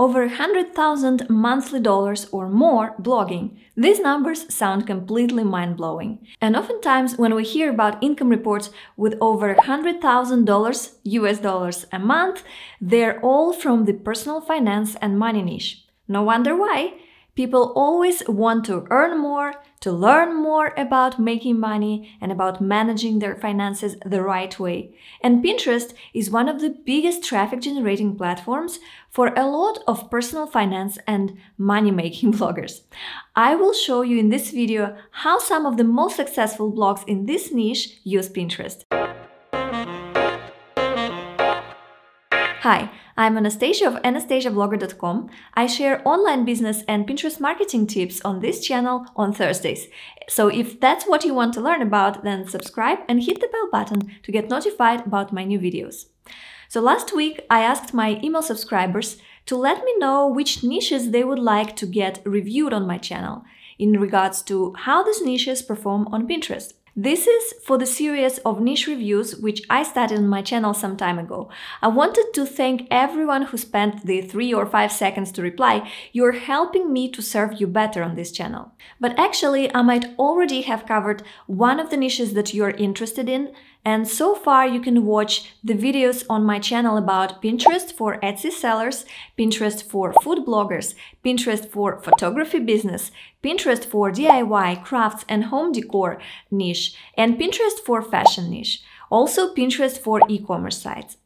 over 100,000 monthly dollars or more blogging. These numbers sound completely mind-blowing. And oftentimes when we hear about income reports with over $100,000 US dollars a month, they're all from the personal finance and money niche. No wonder why, People always want to earn more, to learn more about making money and about managing their finances the right way. And Pinterest is one of the biggest traffic generating platforms for a lot of personal finance and money making bloggers. I will show you in this video how some of the most successful blogs in this niche use Pinterest. Hi, I'm Anastasia of Anastasiavlogger.com. I share online business and Pinterest marketing tips on this channel on Thursdays. So if that's what you want to learn about, then subscribe and hit the bell button to get notified about my new videos. So last week, I asked my email subscribers to let me know which niches they would like to get reviewed on my channel in regards to how these niches perform on Pinterest. This is for the series of niche reviews which I started on my channel some time ago. I wanted to thank everyone who spent the 3 or 5 seconds to reply, you're helping me to serve you better on this channel. But actually, I might already have covered one of the niches that you're interested in, and so far you can watch the videos on my channel about Pinterest for Etsy sellers, Pinterest for food bloggers, Pinterest for photography business, Pinterest for DIY, crafts and home decor niche, and Pinterest for fashion niche. Also Pinterest for e-commerce sites.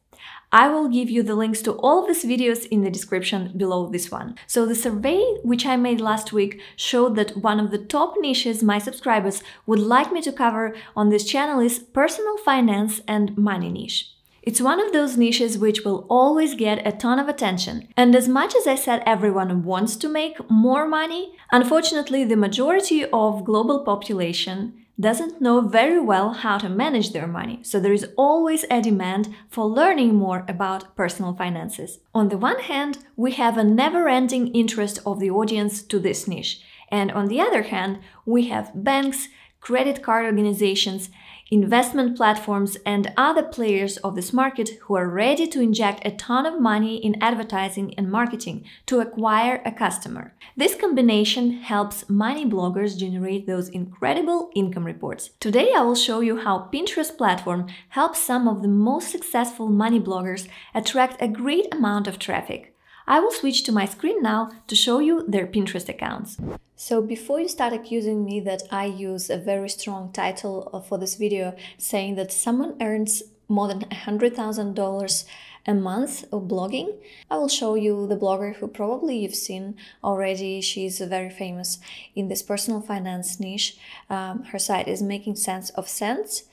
I will give you the links to all of these videos in the description below this one. So the survey, which I made last week, showed that one of the top niches my subscribers would like me to cover on this channel is personal finance and money niche. It's one of those niches which will always get a ton of attention. And as much as I said everyone wants to make more money, unfortunately the majority of global population doesn't know very well how to manage their money, so there is always a demand for learning more about personal finances. On the one hand, we have a never ending interest of the audience to this niche, and on the other hand, we have banks, credit card organizations, investment platforms, and other players of this market who are ready to inject a ton of money in advertising and marketing to acquire a customer. This combination helps money bloggers generate those incredible income reports. Today I will show you how Pinterest platform helps some of the most successful money bloggers attract a great amount of traffic. I will switch to my screen now to show you their Pinterest accounts. So before you start accusing me that I use a very strong title uh, for this video saying that someone earns more than $100,000 a month of blogging. I will show you the blogger who probably you've seen already. She's very famous in this personal finance niche. Um, her site is Making Sense of Sense.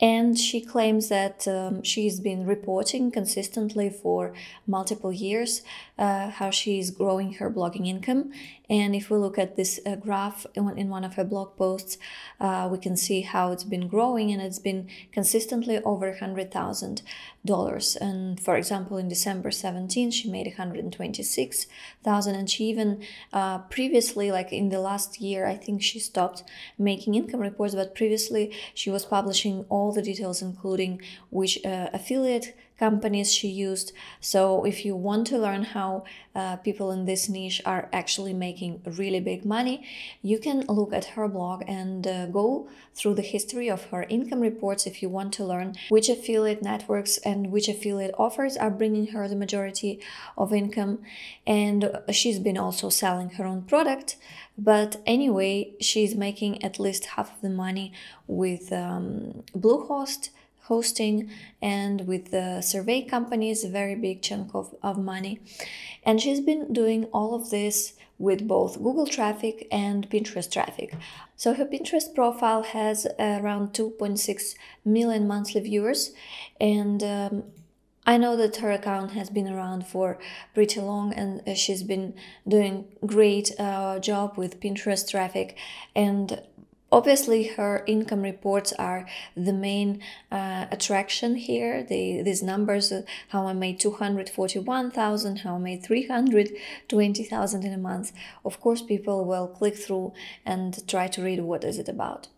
And she claims that um, she's been reporting consistently for multiple years uh, how she is growing her blogging income. And if we look at this uh, graph in one of her blog posts, uh, we can see how it's been growing and it's been consistently over $100,000. And for example, in December 17, she made 126,000 and she even uh, previously, like in the last year, I think she stopped making income reports, but previously she was publishing all the details, including which uh, affiliate companies she used. So if you want to learn how uh, people in this niche are actually making really big money, you can look at her blog and uh, go through the history of her income reports if you want to learn which affiliate networks and which affiliate offers are bringing her the majority of income. And she's been also selling her own product, but anyway, she's making at least half of the money with um, Bluehost hosting and with the survey companies, a very big chunk of, of money. And she's been doing all of this with both Google traffic and Pinterest traffic. So her Pinterest profile has around 2.6 million monthly viewers and um, I know that her account has been around for pretty long and uh, she's been doing great uh, job with Pinterest traffic and Obviously, her income reports are the main uh, attraction here. these numbers, uh, how I made 241,000, how I made 320,000 in a month. Of course, people will click through and try to read what is it about.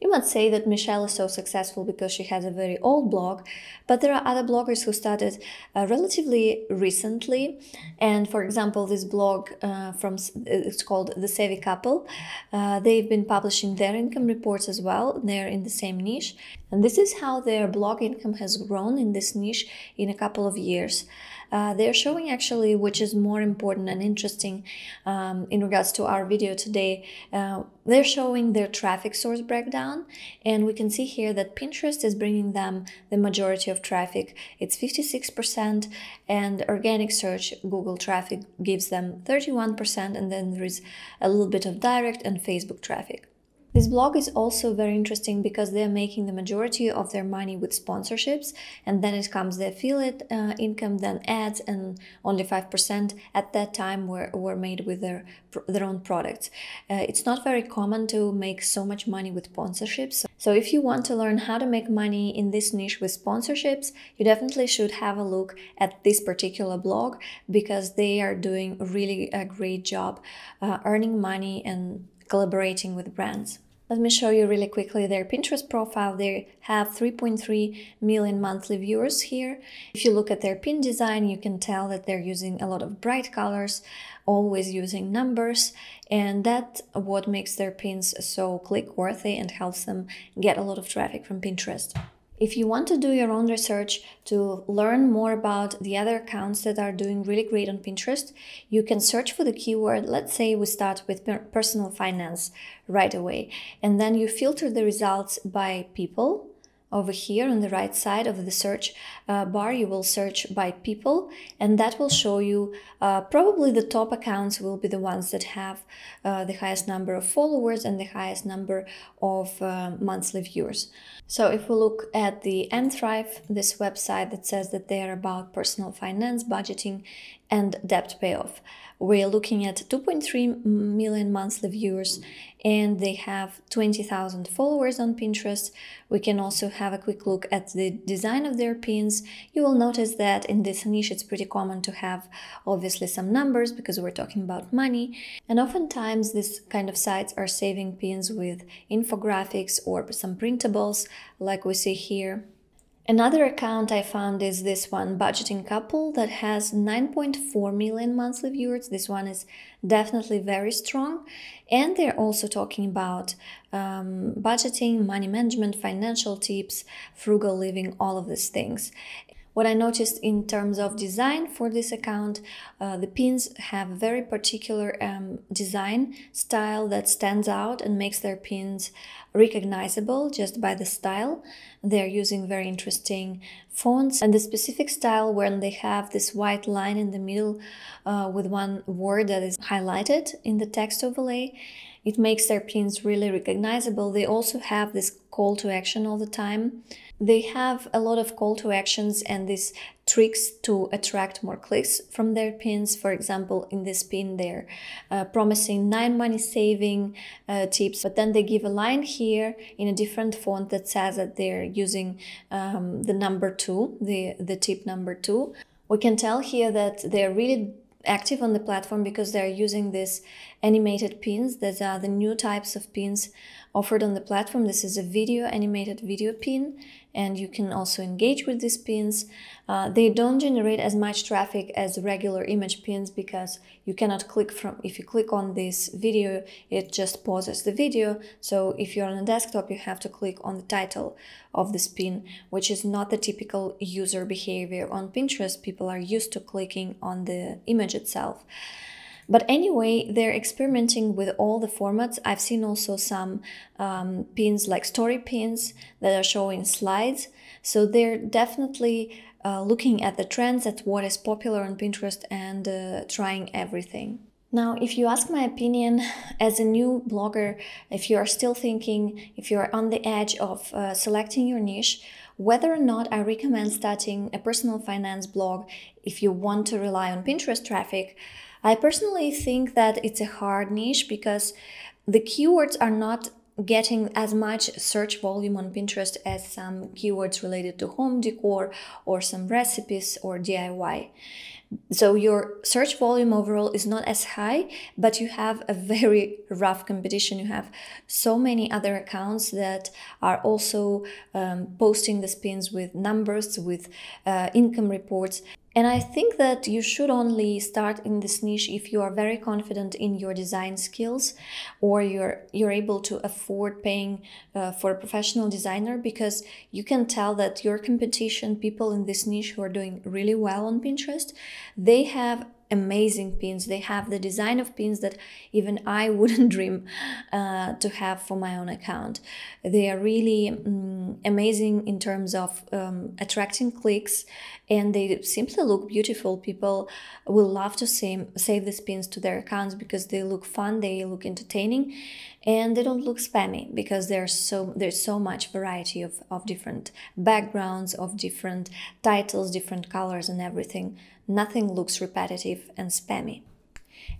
You might say that Michelle is so successful because she has a very old blog, but there are other bloggers who started uh, relatively recently. And for example, this blog uh, from uh, it's called The Savvy Couple. Uh, they've been publishing their income reports as well. They're in the same niche. And this is how their blog income has grown in this niche in a couple of years. Uh, they're showing actually which is more important and interesting um, in regards to our video today. Uh, they're showing their traffic source breakdown, and we can see here that Pinterest is bringing them the majority of traffic. It's 56%, and organic search, Google traffic, gives them 31%, and then there is a little bit of direct and Facebook traffic. This blog is also very interesting because they're making the majority of their money with sponsorships, and then it comes the affiliate uh, income, then ads, and only 5% at that time were, were made with their, their own products. Uh, it's not very common to make so much money with sponsorships. So, so if you want to learn how to make money in this niche with sponsorships, you definitely should have a look at this particular blog because they are doing really a great job uh, earning money and collaborating with brands. Let me show you really quickly their Pinterest profile. They have 3.3 million monthly viewers here. If you look at their pin design, you can tell that they're using a lot of bright colors, always using numbers, and that what makes their pins so click-worthy and helps them get a lot of traffic from Pinterest. If you want to do your own research to learn more about the other accounts that are doing really great on Pinterest, you can search for the keyword. Let's say we start with personal finance right away, and then you filter the results by people over here on the right side of the search uh, bar you will search by people and that will show you uh, probably the top accounts will be the ones that have uh, the highest number of followers and the highest number of uh, monthly viewers so if we look at the mthrive this website that says that they are about personal finance budgeting and debt payoff. We're looking at 2.3 million monthly viewers and they have 20,000 followers on Pinterest. We can also have a quick look at the design of their pins. You will notice that in this niche it's pretty common to have obviously some numbers because we're talking about money and oftentimes these kind of sites are saving pins with infographics or some printables like we see here. Another account I found is this one, Budgeting Couple, that has 9.4 million monthly viewers. This one is definitely very strong. And they're also talking about um, budgeting, money management, financial tips, frugal living, all of these things. What I noticed in terms of design for this account, uh, the pins have a very particular um, design style that stands out and makes their pins recognizable just by the style. They're using very interesting fonts and the specific style when they have this white line in the middle uh, with one word that is highlighted in the text overlay. It makes their pins really recognizable. They also have this call to action all the time they have a lot of call to actions and these tricks to attract more clicks from their pins. For example, in this pin, they're uh, promising nine money saving uh, tips, but then they give a line here in a different font that says that they're using um, the number two, the, the tip number two. We can tell here that they're really active on the platform because they're using these animated pins that are the new types of pins offered on the platform this is a video animated video pin and you can also engage with these pins. Uh, they don't generate as much traffic as regular image pins because you cannot click from, if you click on this video, it just pauses the video. So if you're on a desktop, you have to click on the title of this pin, which is not the typical user behavior on Pinterest. People are used to clicking on the image itself. But anyway, they're experimenting with all the formats. I've seen also some um, pins like story pins that are showing slides. So they're definitely uh, looking at the trends, at what is popular on Pinterest and uh, trying everything. Now, if you ask my opinion as a new blogger, if you are still thinking, if you're on the edge of uh, selecting your niche, whether or not I recommend starting a personal finance blog if you want to rely on Pinterest traffic, I personally think that it's a hard niche because the keywords are not getting as much search volume on Pinterest as some keywords related to home decor or some recipes or DIY. So your search volume overall is not as high, but you have a very rough competition. You have so many other accounts that are also um, posting the spins with numbers, with uh, income reports. And I think that you should only start in this niche if you are very confident in your design skills or you're you're able to afford paying uh, for a professional designer because you can tell that your competition people in this niche who are doing really well on Pinterest they have amazing pins they have the design of pins that even i wouldn't dream uh, to have for my own account they are really um, amazing in terms of um, attracting clicks and they simply look beautiful. People will love to save, save these pins to their accounts because they look fun, they look entertaining, and they don't look spammy because there's so there's so much variety of, of different backgrounds, of different titles, different colors and everything. Nothing looks repetitive and spammy.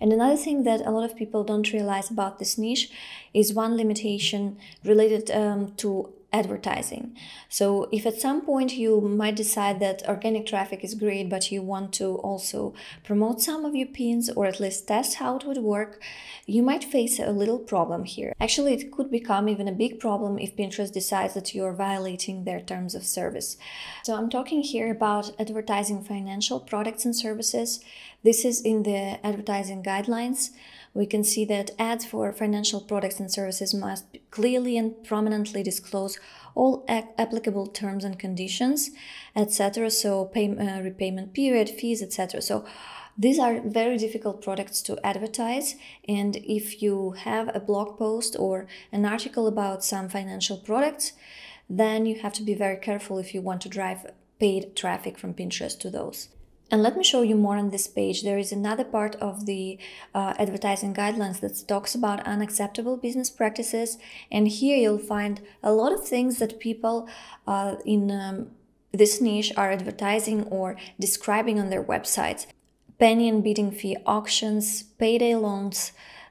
And another thing that a lot of people don't realize about this niche is one limitation related um, to advertising. So, if at some point you might decide that organic traffic is great, but you want to also promote some of your pins or at least test how it would work, you might face a little problem here. Actually, it could become even a big problem if Pinterest decides that you are violating their terms of service. So, I'm talking here about advertising financial products and services. This is in the advertising guidelines we can see that ads for financial products and services must clearly and prominently disclose all applicable terms and conditions, etc. So, pay, uh, repayment period, fees, etc. So, these are very difficult products to advertise. And if you have a blog post or an article about some financial products, then you have to be very careful if you want to drive paid traffic from Pinterest to those. And let me show you more on this page. There is another part of the uh, advertising guidelines that talks about unacceptable business practices. And here you'll find a lot of things that people uh, in um, this niche are advertising or describing on their websites. Penny and bidding fee auctions, payday loans,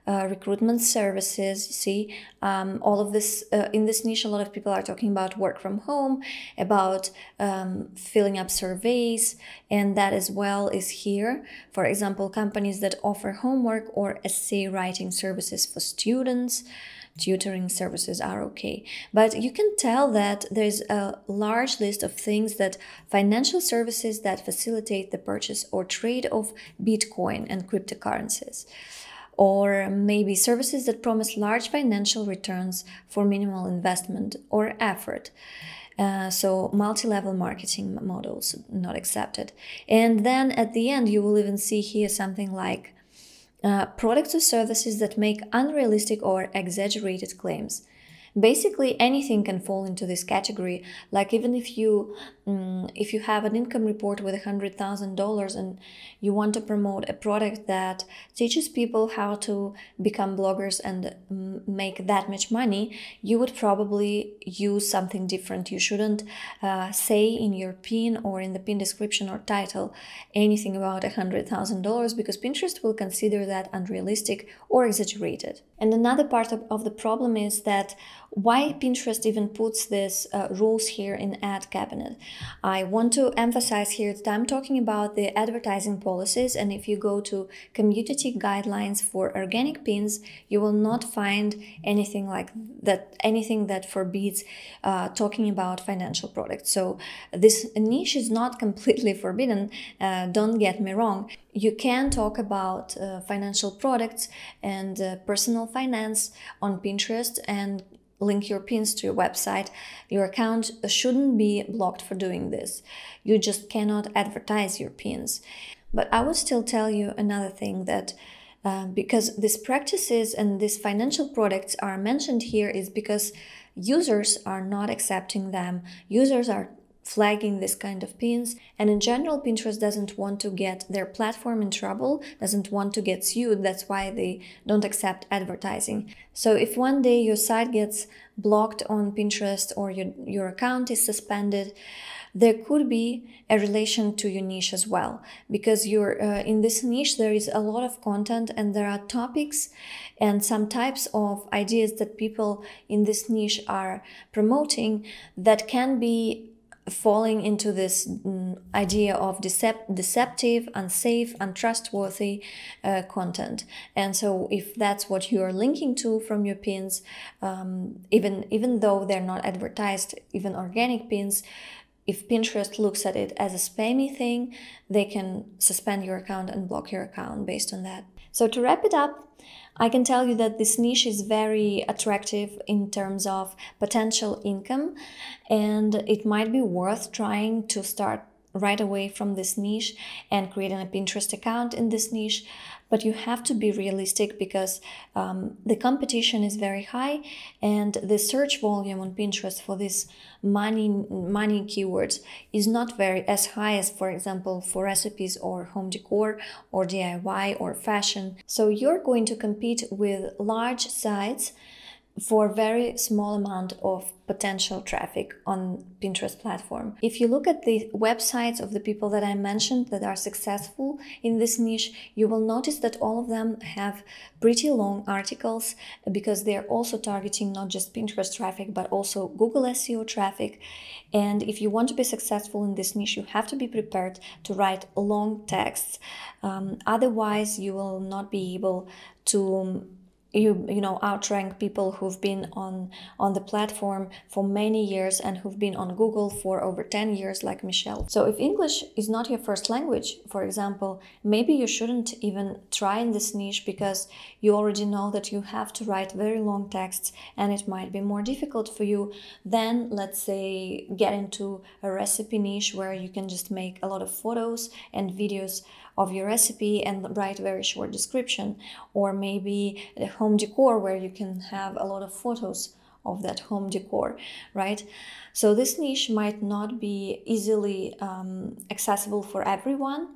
uh, recruitment services. You see, um, all of this uh, in this niche, a lot of people are talking about work from home, about um, filling up surveys, and that as well is here. For example, companies that offer homework or essay writing services for students tutoring services are okay. But you can tell that there's a large list of things that financial services that facilitate the purchase or trade of Bitcoin and cryptocurrencies or maybe services that promise large financial returns for minimal investment or effort. Uh, so multi-level marketing models not accepted. And then at the end, you will even see here something like uh, products or services that make unrealistic or exaggerated claims. Basically, anything can fall into this category. Like even if you um, if you have an income report with $100,000 and you want to promote a product that teaches people how to become bloggers and mm, make that much money, you would probably use something different. You shouldn't uh, say in your pin or in the pin description or title anything about $100,000 because Pinterest will consider that unrealistic or exaggerated. And another part of, of the problem is that why Pinterest even puts these uh, rules here in ad cabinet? I want to emphasize here that I'm talking about the advertising policies and if you go to community guidelines for organic pins, you will not find anything like that, anything that forbids uh, talking about financial products. So this niche is not completely forbidden, uh, don't get me wrong. You can talk about uh, financial products and uh, personal finance on Pinterest and link your pins to your website, your account shouldn't be blocked for doing this. You just cannot advertise your pins. But I will still tell you another thing that uh, because these practices and these financial products are mentioned here is because users are not accepting them. Users are flagging this kind of pins. And in general, Pinterest doesn't want to get their platform in trouble, doesn't want to get sued. That's why they don't accept advertising. So if one day your site gets blocked on Pinterest or your, your account is suspended, there could be a relation to your niche as well because you're uh, in this niche there is a lot of content and there are topics and some types of ideas that people in this niche are promoting that can be falling into this mm, idea of decept deceptive, unsafe, untrustworthy uh, content. And so, if that's what you are linking to from your pins, um, even even though they're not advertised, even organic pins, if Pinterest looks at it as a spammy thing, they can suspend your account and block your account based on that. So to wrap it up, I can tell you that this niche is very attractive in terms of potential income and it might be worth trying to start right away from this niche and creating a Pinterest account in this niche. But you have to be realistic because um, the competition is very high and the search volume on Pinterest for these money money keywords is not very as high as, for example, for recipes or home decor or DIY or fashion. So you're going to compete with large sites for a very small amount of potential traffic on Pinterest platform. If you look at the websites of the people that I mentioned that are successful in this niche, you will notice that all of them have pretty long articles because they're also targeting not just Pinterest traffic but also Google SEO traffic. And if you want to be successful in this niche, you have to be prepared to write long texts. Um, otherwise, you will not be able to you you know outrank people who've been on on the platform for many years and who've been on Google for over 10 years like Michelle. So if English is not your first language, for example, maybe you shouldn't even try in this niche because you already know that you have to write very long texts and it might be more difficult for you than let's say get into a recipe niche where you can just make a lot of photos and videos of your recipe and write a very short description or maybe a home decor where you can have a lot of photos of that home decor, right? So this niche might not be easily um, accessible for everyone,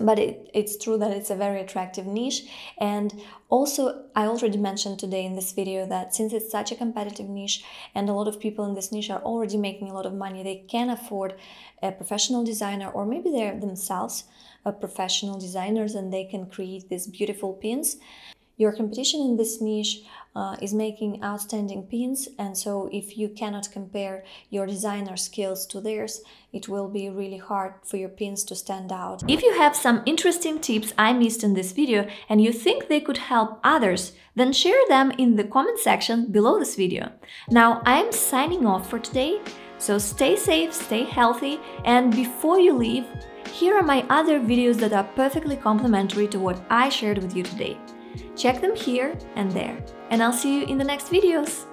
but it, it's true that it's a very attractive niche and also i already mentioned today in this video that since it's such a competitive niche and a lot of people in this niche are already making a lot of money they can afford a professional designer or maybe they're themselves professional designers and they can create these beautiful pins your competition in this niche uh, is making outstanding pins, and so if you cannot compare your designer skills to theirs, it will be really hard for your pins to stand out. If you have some interesting tips I missed in this video and you think they could help others, then share them in the comment section below this video. Now, I am signing off for today, so stay safe, stay healthy, and before you leave, here are my other videos that are perfectly complementary to what I shared with you today. Check them here and there. And I'll see you in the next videos!